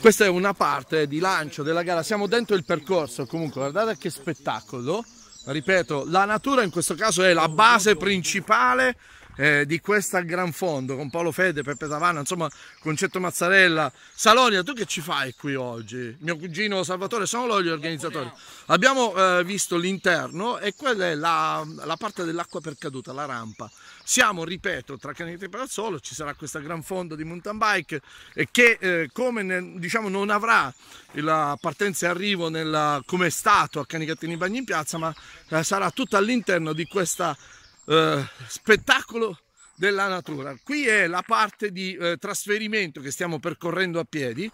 Questa è una parte di lancio della gara, siamo dentro il percorso, comunque guardate che spettacolo. Ripeto, la natura in questo caso è la base principale eh, di questa Gran Fondo con Paolo Fede, Peppe Tavanna, insomma Concetto Mazzarella. Salonia, tu che ci fai qui oggi? Mio cugino Salvatore, sono loro gli organizzatori. Abbiamo eh, visto l'interno e quella è la, la parte dell'acqua per caduta, la rampa. Siamo, ripeto, tra Canetti e Palazzolo, ci sarà questa Gran Fondo di mountain bike eh, che eh, come ne, diciamo non avrà la partenza e arrivo nella, come è stato a Canicattini Bagni in piazza, ma eh, sarà tutta all'interno di questa eh, spettacolo della natura. Qui è la parte di eh, trasferimento che stiamo percorrendo a piedi,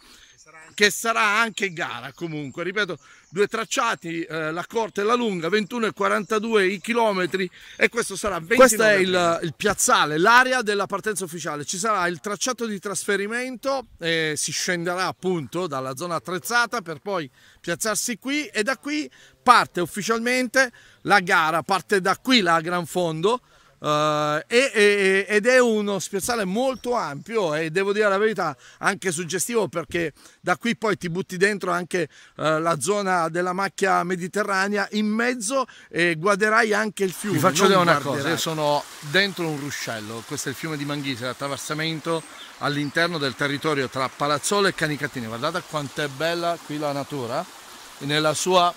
che sarà anche gara comunque. Ripeto, due tracciati, eh, la corta e la lunga, 21 e 42 i chilometri e questo sarà 20 Questo è il, il piazzale, l'area della partenza ufficiale. Ci sarà il tracciato di trasferimento, eh, si scenderà appunto dalla zona attrezzata per poi piazzarsi qui e da qui parte ufficialmente la gara, parte da qui la gran fondo eh, e, e, ed è uno spiazzale molto ampio e devo dire la verità anche suggestivo perché da qui poi ti butti dentro anche eh, la zona della macchia mediterranea in mezzo e guaderai anche il fiume. ti faccio vedere una cosa, io sono dentro un ruscello, questo è il fiume di Manghisa, attraversamento all'interno del territorio tra Palazzolo e Canicattini, guardate quanto è bella qui la natura nella sua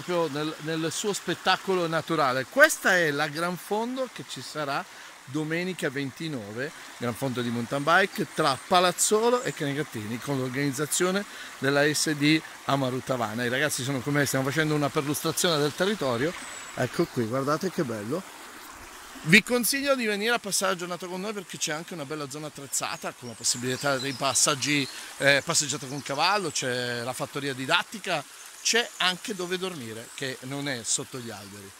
proprio nel, nel, suo spettacolo naturale. Questa è la Gran Fondo che ci sarà domenica 29, Gran Fondo di mountain bike tra Palazzolo e Canegattini con l'organizzazione della SD Amarutavana. I ragazzi sono con me, stiamo facendo una perlustrazione del territorio. Ecco qui, guardate che bello. Vi consiglio di venire a passare la giornata con noi perché c'è anche una bella zona attrezzata con la possibilità dei passaggi, eh, passeggiata con cavallo, c'è la fattoria didattica, c'è anche dove dormire, che non è sotto gli alberi.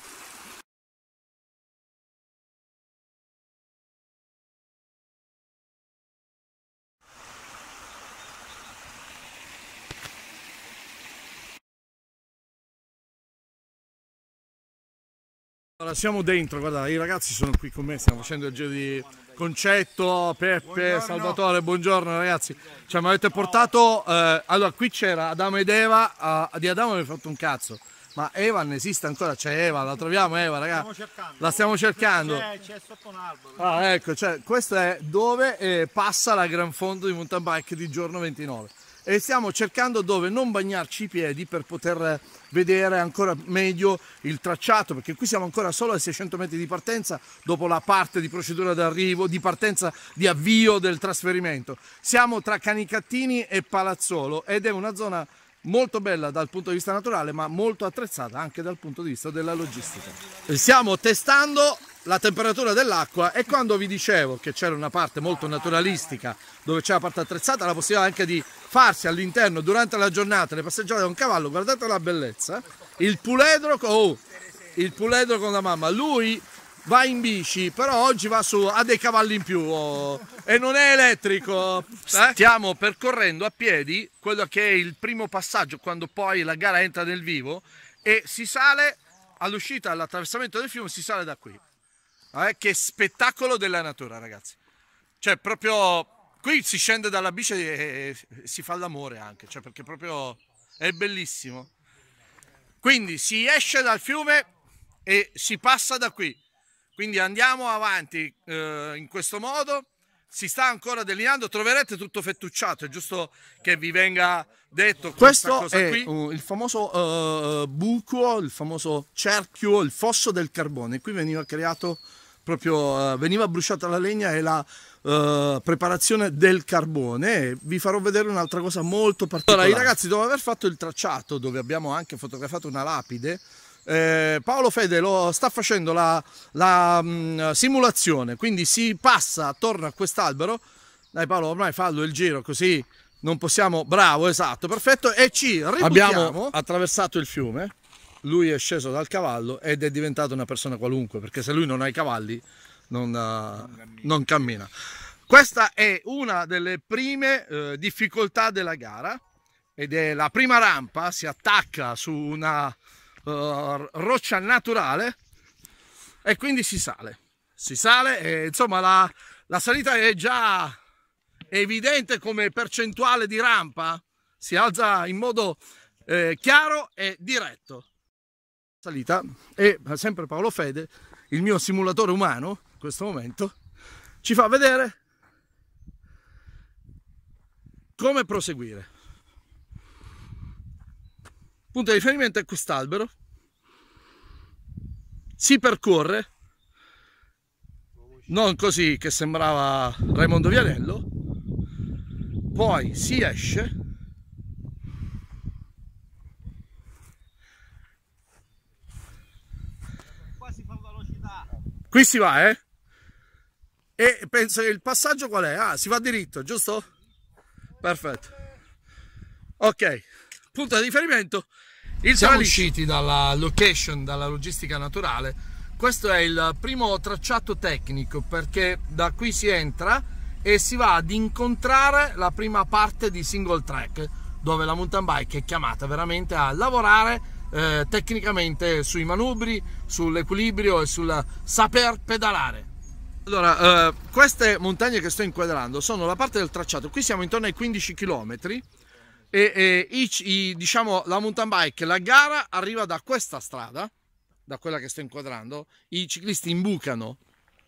Allora, siamo dentro, guarda, i ragazzi sono qui con me, stiamo facendo il giro di Concetto, Peppe, buongiorno. Salvatore, buongiorno ragazzi. Cioè, mi avete portato... Eh, allora, qui c'era Adamo ed Eva, eh, di Adamo mi fatto un cazzo. Ma Eva ne esiste ancora, c'è Eva, la troviamo Eva, ragazzi. La stiamo cercando. C'è sotto un albero. Ah, ecco, cioè, questo è dove eh, passa la Gran Fondo di Mountain Bike di giorno 29 e stiamo cercando dove non bagnarci i piedi per poter vedere ancora meglio il tracciato perché qui siamo ancora solo a 600 metri di partenza dopo la parte di procedura d'arrivo di partenza di avvio del trasferimento siamo tra Canicattini e Palazzolo ed è una zona molto bella dal punto di vista naturale ma molto attrezzata anche dal punto di vista della logistica stiamo testando la temperatura dell'acqua e quando vi dicevo che c'era una parte molto naturalistica dove c'era la parte attrezzata, la possibilità anche di farsi all'interno durante la giornata le passeggiate con cavallo, guardate la bellezza, il puledro, oh, il puledro con la mamma, lui va in bici, però oggi va su, ha dei cavalli in più oh, e non è elettrico. Eh? Stiamo percorrendo a piedi quello che è il primo passaggio quando poi la gara entra nel vivo e si sale all'uscita, all'attraversamento del fiume, si sale da qui. Eh, che spettacolo della natura, ragazzi. Cioè, proprio qui si scende dalla bici e, e, e si fa l'amore anche, cioè, perché proprio è bellissimo. Quindi si esce dal fiume e si passa da qui. Quindi andiamo avanti eh, in questo modo. Si sta ancora delineando, troverete tutto fettucciato, è giusto che vi venga detto questo è qui. il famoso uh, buco, il famoso cerchio, il fosso del carbone. Qui veniva creato proprio eh, veniva bruciata la legna e la uh, preparazione del carbone vi farò vedere un'altra cosa molto particolare allora i ragazzi dopo aver fatto il tracciato dove abbiamo anche fotografato una lapide eh, Paolo Fede lo, sta facendo la, la mh, mm, simulazione quindi si passa attorno a quest'albero dai Paolo ormai fallo il giro così non possiamo bravo esatto perfetto e ci ributtiamo abbiamo attraversato il fiume lui è sceso dal cavallo ed è diventato una persona qualunque, perché se lui non ha i cavalli non, non, eh, cammina. non cammina. Questa è una delle prime eh, difficoltà della gara ed è la prima rampa, si attacca su una uh, roccia naturale e quindi si sale. Si sale e insomma la, la salita è già evidente come percentuale di rampa, si alza in modo eh, chiaro e diretto salita e eh, sempre Paolo Fede, il mio simulatore umano in questo momento, ci fa vedere come proseguire. punto di riferimento è quest'albero, si percorre, non così che sembrava Raimondo Vianello, poi si esce Qui si va, eh? E penso che il passaggio qual è? Ah, si va diritto, giusto? Perfetto. Ok, punto di riferimento. Il Siamo Salice. usciti dalla location, dalla logistica naturale. Questo è il primo tracciato tecnico perché da qui si entra e si va ad incontrare la prima parte di single track dove la mountain bike è chiamata veramente a lavorare eh, tecnicamente sui manubri, sull'equilibrio e sul saper pedalare. Allora, eh, queste montagne che sto inquadrando sono la parte del tracciato, qui siamo intorno ai 15 km e, e i, i, diciamo, la mountain bike, la gara arriva da questa strada, da quella che sto inquadrando, i ciclisti imbucano,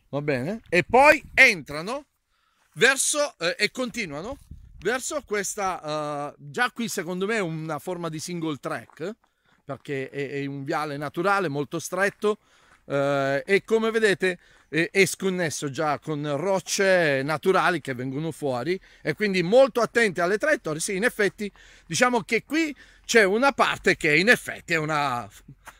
va bene? E poi entrano verso eh, e continuano verso questa, eh, già qui secondo me è una forma di single track, perché è, è un viale naturale molto stretto eh, e come vedete è, è sconnesso già con rocce naturali che vengono fuori e quindi molto attenti alle traiettorie. Sì, in effetti diciamo che qui c'è una parte che in effetti è una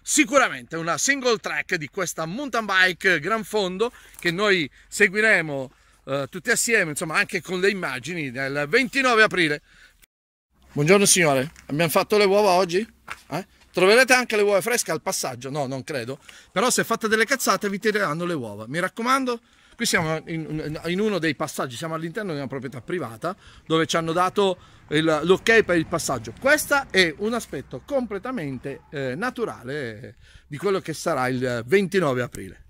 sicuramente una single track di questa mountain bike gran fondo che noi seguiremo eh, tutti assieme, insomma anche con le immagini del 29 aprile. Buongiorno signore, abbiamo fatto le uova oggi? Eh? Troverete anche le uova fresche al passaggio? No, non credo. Però se fate delle cazzate vi tireranno le uova. Mi raccomando, qui siamo in, in uno dei passaggi, siamo all'interno di una proprietà privata dove ci hanno dato l'ok per il passaggio. Questo è un aspetto completamente eh, naturale eh, di quello che sarà il 29 eh, aprile.